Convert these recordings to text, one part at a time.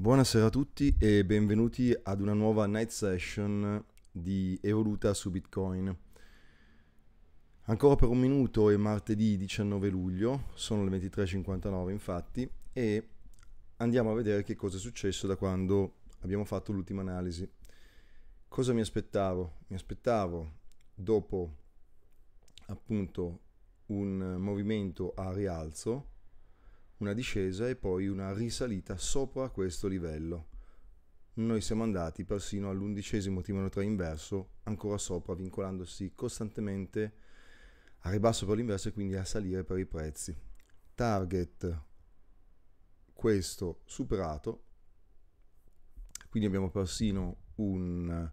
Buonasera a tutti e benvenuti ad una nuova night session di Evoluta su Bitcoin. Ancora per un minuto è martedì 19 luglio, sono le 23.59 infatti, e andiamo a vedere che cosa è successo da quando abbiamo fatto l'ultima analisi. Cosa mi aspettavo? Mi aspettavo dopo appunto un movimento a rialzo una discesa e poi una risalita sopra questo livello. Noi siamo andati persino all'undicesimo timone 3 inverso, ancora sopra, vincolandosi costantemente a ribasso per l'inverso e quindi a salire per i prezzi. Target questo superato, quindi abbiamo persino un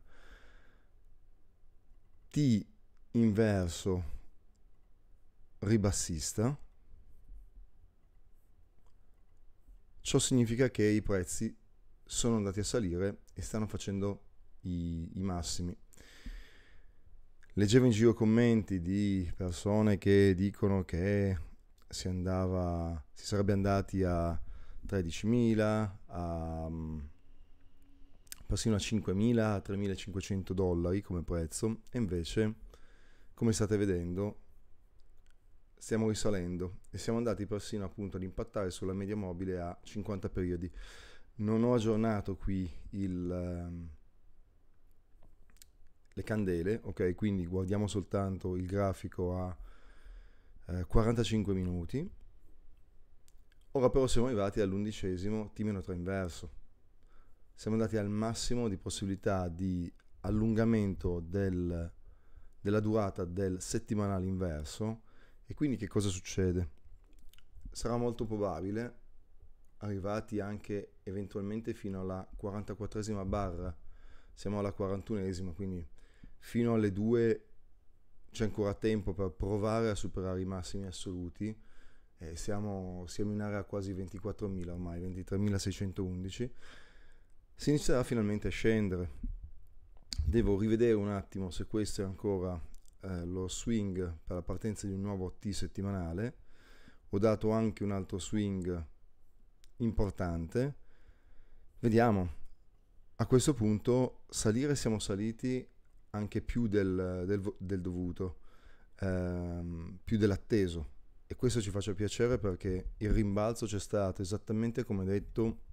T inverso ribassista Ciò significa che i prezzi sono andati a salire e stanno facendo i, i massimi. Leggevo in giro commenti di persone che dicono che si, andava, si sarebbe andati a 13.000, a, mm, persino a 5.000, a 3.500 dollari come prezzo e invece, come state vedendo, stiamo risalendo e siamo andati persino appunto ad impattare sulla media mobile a 50 periodi. Non ho aggiornato qui il, um, le candele, ok? Quindi guardiamo soltanto il grafico a eh, 45 minuti. Ora però siamo arrivati all'undicesimo T-3 inverso. Siamo andati al massimo di possibilità di allungamento del, della durata del settimanale inverso e quindi che cosa succede? Sarà molto probabile, arrivati anche eventualmente fino alla 44esima barra, siamo alla 41esima, quindi fino alle 2 c'è ancora tempo per provare a superare i massimi assoluti. Eh, siamo, siamo, in area quasi 24.000 ormai, 23.611. Si inizierà finalmente a scendere. Devo rivedere un attimo se questo è ancora eh, lo swing per la partenza di un nuovo T settimanale, ho dato anche un altro swing importante. Vediamo, a questo punto salire siamo saliti anche più del, del, del dovuto, ehm, più dell'atteso e questo ci faccia piacere perché il rimbalzo c'è stato esattamente come detto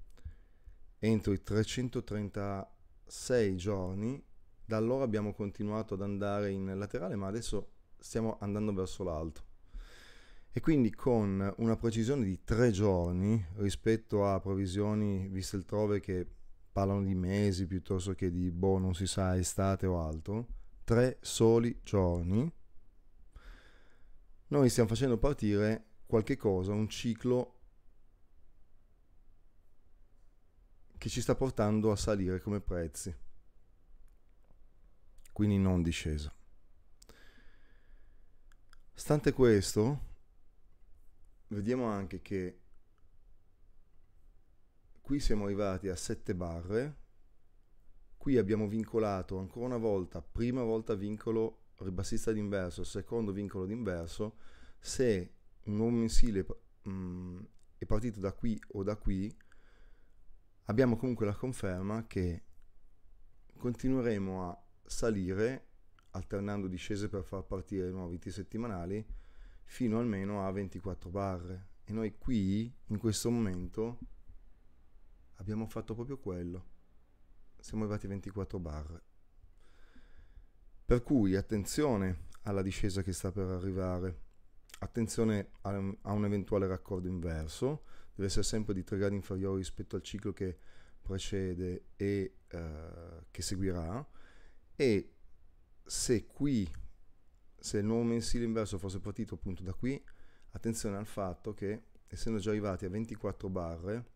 entro i 336 giorni da allora abbiamo continuato ad andare in laterale, ma adesso stiamo andando verso l'alto. E quindi con una precisione di tre giorni rispetto a previsioni viste altrove che parlano di mesi piuttosto che di boh, non si sa, estate o altro, tre soli giorni, noi stiamo facendo partire qualche cosa, un ciclo che ci sta portando a salire come prezzi quindi non discesa. Stante questo, vediamo anche che qui siamo arrivati a 7 barre, qui abbiamo vincolato ancora una volta, prima volta vincolo ribassista d'inverso, secondo vincolo d'inverso, se un nuovo mensile mh, mm, è partito da qui o da qui, abbiamo comunque la conferma che continueremo a salire alternando discese per far partire nuovi T settimanali fino almeno a 24 barre. E noi qui, in questo momento, abbiamo fatto proprio quello. Siamo arrivati a 24 barre. Per cui attenzione alla discesa che sta per arrivare, attenzione a, a un eventuale raccordo inverso, deve essere sempre di 3 gradi inferiore rispetto al ciclo che precede e eh, che seguirà e se qui, se il nuovo mensile inverso fosse partito appunto da qui, attenzione al fatto che essendo già arrivati a 24 barre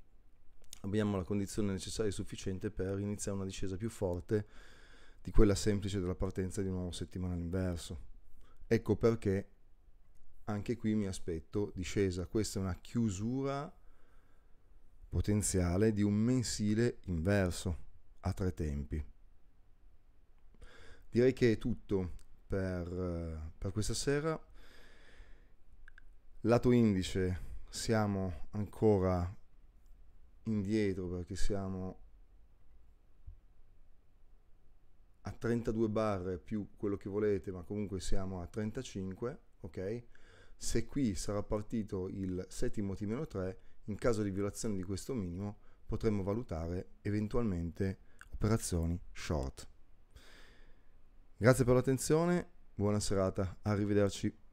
abbiamo la condizione necessaria e sufficiente per iniziare una discesa più forte di quella semplice della partenza di un nuovo settimanale inverso. Ecco perché anche qui mi aspetto discesa, questa è una chiusura potenziale di un mensile inverso a tre tempi direi che è tutto per, eh, per questa sera. Lato indice siamo ancora indietro perché siamo a 32 barre più quello che volete, ma comunque siamo a 35, ok? Se qui sarà partito il settimo T-3, in caso di violazione di questo minimo potremmo valutare eventualmente operazioni short. Grazie per l'attenzione, buona serata, arrivederci.